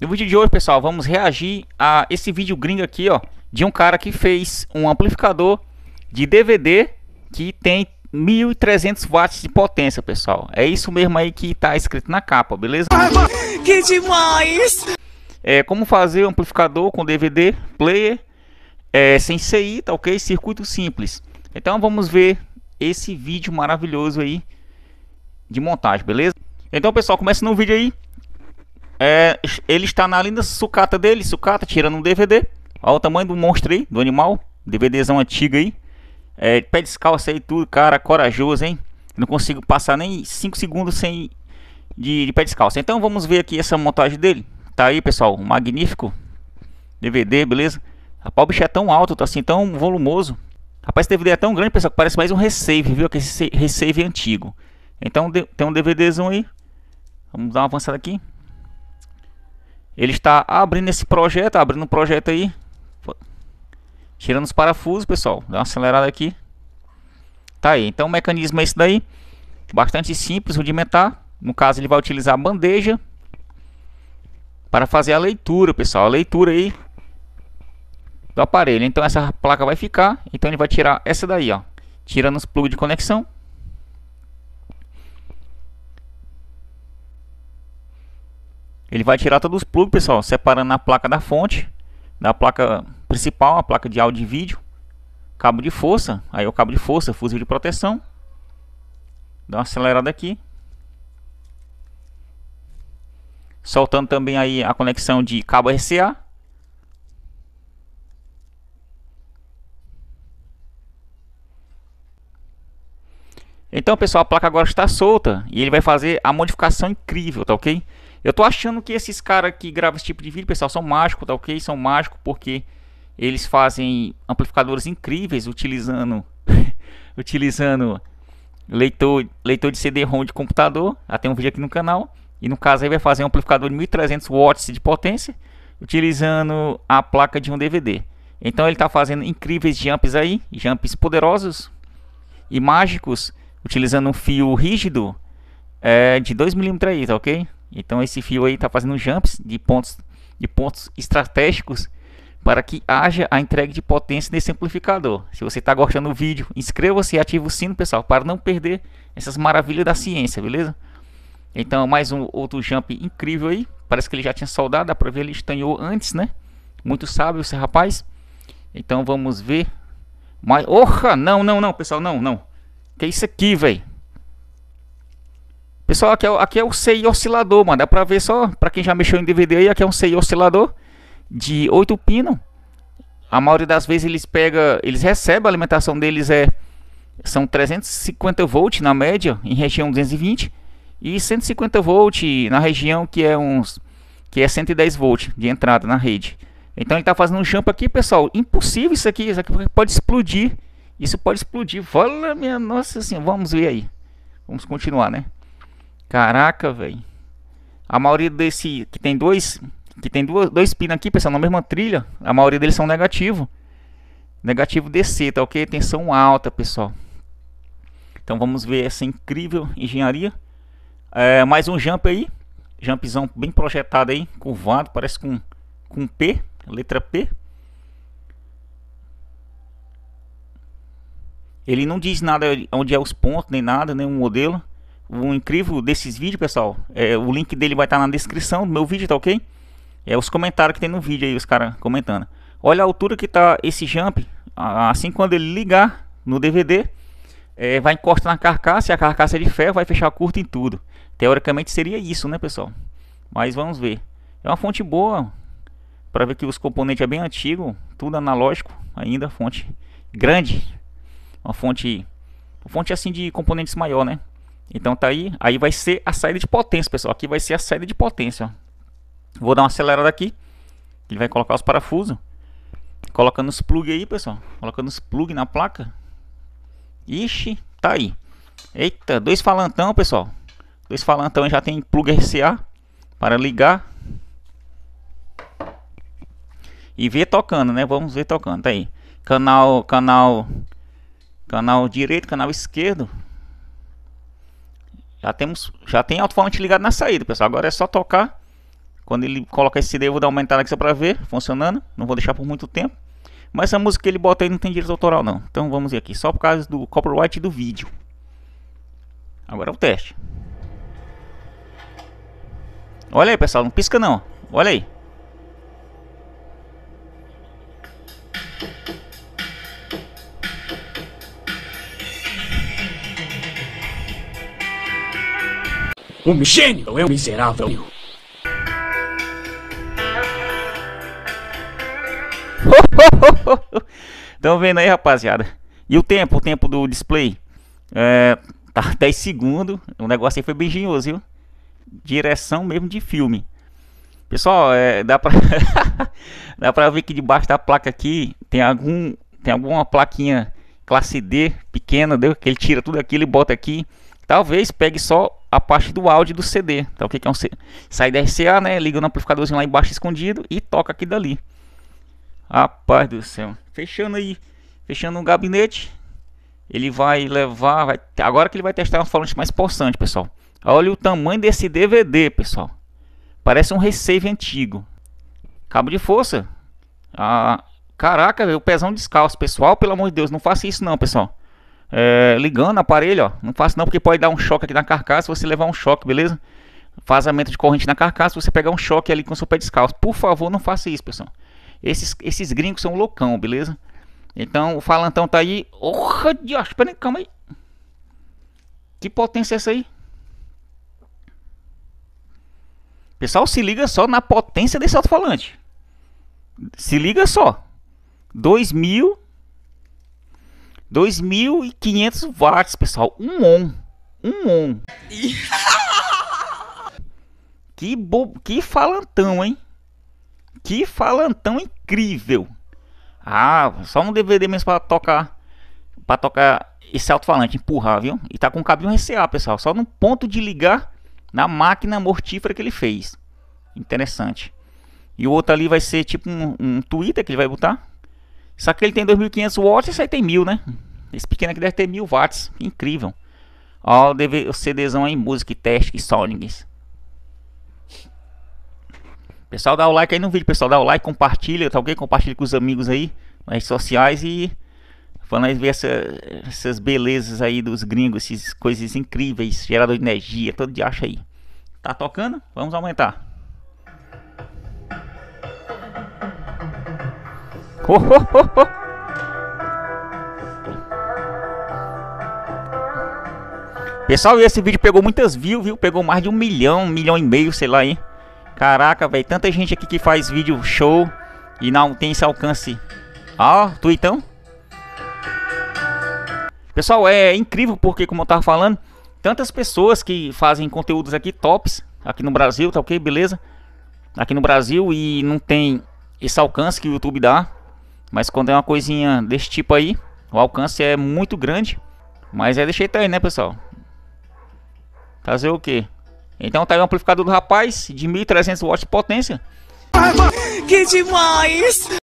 No vídeo de hoje, pessoal, vamos reagir a esse vídeo gringo aqui, ó, de um cara que fez um amplificador de DVD que tem 1300 watts de potência, pessoal. É isso mesmo aí que tá escrito na capa, beleza? Que demais! É como fazer um amplificador com DVD player é, sem CI, tá ok? Circuito simples. Então vamos ver esse vídeo maravilhoso aí de montagem, beleza? Então, pessoal, começa no vídeo aí. É, ele está na linda sucata dele, sucata, tirando um DVD. Olha o tamanho do monstro aí, do animal. DVDzão antigo aí. É, pé descalço aí, tudo, cara, corajoso, hein? Não consigo passar nem 5 segundos sem de, de pé descalço. Então vamos ver aqui essa montagem dele. Tá aí, pessoal, magnífico DVD, beleza? Rapaz, o bicho é tão alto, tá assim, tão volumoso. Rapaz, esse DVD é tão grande, pessoal, que parece mais um receive, viu? Que esse antigo. Então de, tem um DVDzão aí. Vamos dar uma avançada aqui. Ele está abrindo esse projeto, abrindo um projeto aí. Tirando os parafusos, pessoal. Dá uma acelerada aqui. Tá aí. Então o mecanismo é esse daí. Bastante simples, rudimentar. No caso ele vai utilizar a bandeja. Para fazer a leitura, pessoal. A leitura aí do aparelho. Então essa placa vai ficar. Então ele vai tirar essa daí, ó. Tirando os plugs de conexão. Ele vai tirar todos os plugs, pessoal, separando a placa da fonte, da placa principal, a placa de áudio e vídeo, cabo de força, aí o cabo de força, fuzil de proteção. Dá uma acelerada aqui. Soltando também aí a conexão de cabo RCA. Então, pessoal, a placa agora está solta e ele vai fazer a modificação incrível, tá ok? Eu tô achando que esses caras que gravam esse tipo de vídeo, pessoal, são mágicos, tá ok? São mágicos porque eles fazem amplificadores incríveis utilizando utilizando leitor, leitor de CD-ROM de computador. até ah, um vídeo aqui no canal. E no caso aí vai fazer um amplificador de 1300 watts de potência utilizando a placa de um DVD. Então ele está fazendo incríveis jumps aí, jumps poderosos e mágicos, utilizando um fio rígido é, de 2mm aí, tá ok? Então esse fio aí está fazendo jumps de pontos, de pontos estratégicos para que haja a entrega de potência nesse amplificador. Se você está gostando do vídeo, inscreva-se e ative o sino, pessoal, para não perder essas maravilhas da ciência, beleza? Então, mais um outro jump incrível aí. Parece que ele já tinha soldado, dá para ver ele estanhou antes, né? Muito sábio esse rapaz. Então, vamos ver. Mas, orra, não, não, não, pessoal, não, não. Que é isso aqui, velho? Pessoal, aqui é, aqui é o CI oscilador, mano. Dá pra ver só, pra quem já mexeu em DVD aí, aqui é um CI oscilador de 8 pinos. A maioria das vezes eles pega, eles recebem, a alimentação deles é são 350 volts na média, em região 220 e 150 volts na região que é uns que é 110 volts de entrada na rede. Então ele está fazendo um jump aqui, pessoal. Impossível isso aqui, isso aqui pode explodir. Isso pode explodir. Fala minha nossa assim, vamos ver aí. Vamos continuar, né? Caraca, velho. A maioria desse que tem dois, que tem duas, dois pinos aqui, pessoal, na mesma trilha, a maioria deles são negativo. Negativo DC, tá OK? Tensão alta, pessoal. Então vamos ver essa incrível engenharia. É, mais um jump aí. Jumpzão bem projetado aí, curvado, parece com com P, letra P. Ele não diz nada onde é os pontos, nem nada, nem o um modelo o incrível desses vídeos, pessoal, é, o link dele vai estar tá na descrição do meu vídeo, tá ok? É os comentários que tem no vídeo aí, os caras comentando. Olha a altura que tá esse jump, assim quando ele ligar no DVD, é, vai encostar na carcaça, e a carcaça é de ferro, vai fechar curto em tudo. Teoricamente seria isso, né, pessoal? Mas vamos ver. É uma fonte boa, para ver que os componentes é bem antigo, tudo analógico ainda, fonte grande. Uma fonte, uma fonte assim de componentes maior, né? Então tá aí, aí vai ser a saída de potência, pessoal. Aqui vai ser a saída de potência. Ó. Vou dar uma acelerada aqui. Ele vai colocar os parafusos. Colocando os plug aí, pessoal. Colocando os plug na placa. Ixi, tá aí. Eita, dois falantão, pessoal. Dois falantão já tem plug RCA para ligar. E ver tocando, né? Vamos ver tocando, tá aí. Canal, canal, canal direito, canal esquerdo. Já temos, já tem alto-falante ligado na saída, pessoal. Agora é só tocar. Quando ele coloca esse CD, eu vou dar uma aumentada aqui só para ver, funcionando. Não vou deixar por muito tempo. Mas essa música que ele bota aí não tem direito autoral não. Então vamos ver aqui, só por causa do copyright do vídeo. Agora é o teste. Olha aí, pessoal, não pisca não. Olha aí. Um gênio é um miserável. Estão vendo aí, rapaziada? E o tempo, o tempo do display? É, tá 10 segundos. O negócio aí foi bem genioso, viu? Direção mesmo de filme. Pessoal, é, dá pra dá pra ver que debaixo da placa aqui tem algum tem alguma plaquinha classe D pequena, deu que ele tira tudo aquilo e bota aqui. Talvez pegue só a parte do áudio do CD. Então, o que, é um CD? Sai da RCA, né? Liga no amplificadorzinho lá embaixo escondido e toca aqui dali. Rapaz do céu. Fechando aí, fechando um gabinete. Ele vai levar, vai... agora que ele vai testar um falante mais possante, pessoal. Olha o tamanho desse DVD, pessoal. Parece um receive antigo. Cabo de força. Ah, caraca, o pezão descalço, pessoal. Pelo amor de Deus, não faça isso não, pessoal é, ligando o aparelho, ó. Não faça não, porque pode dar um choque aqui na carcaça, você levar um choque, beleza? Vazamento de corrente na carcaça, você pegar um choque ali com o seu pé descalço. Por favor, não faça isso, pessoal. Esses, esses gringos são loucão, beleza? Então, o falantão tá aí. Porra, oh, Deus, calma aí. Que potência é essa aí? Pessoal, se liga só na potência desse alto-falante. Se liga só. 2000 2.500 watts, pessoal. Um on. Um on. que, bo... que falantão, hein? Que falantão incrível. Ah, só um DVD mesmo para tocar. para tocar esse alto-falante. Empurrar, viu? E tá com o cabinho RCA, pessoal. Só no ponto de ligar na máquina mortífera que ele fez. Interessante. E o outro ali vai ser tipo um, um Twitter que ele vai botar. Só que ele tem 2.500 watts, esse aí tem 1.000, né? Esse pequeno aqui deve ter 1.000 watts. Incrível. Ó, o CDzão aí, música e teste soundings. Pessoal, dá o like aí no vídeo, pessoal. Dá o like, compartilha, tá ok? Compartilha com os amigos aí, nas redes sociais e... vamos ver essa, essas belezas aí dos gringos, essas coisas incríveis, gerador de energia, todo dia acha aí. Tá tocando? Vamos aumentar. Pessoal, esse vídeo pegou muitas views, viu? Pegou mais de um milhão, um milhão e meio, sei lá, hein? Caraca, velho, tanta gente aqui que faz vídeo show e não tem esse alcance. Ó, ah, tuitão. Pessoal, é incrível porque, como eu tava falando, tantas pessoas que fazem conteúdos aqui tops, aqui no Brasil, tá ok? Beleza? Aqui no Brasil e não tem esse alcance que o YouTube dá. Mas quando é uma coisinha desse tipo aí, o alcance é muito grande. Mas é deixei aí, né, pessoal? Fazer o quê? Então tá aí o amplificador do rapaz de 1300 watts de potência. Que demais!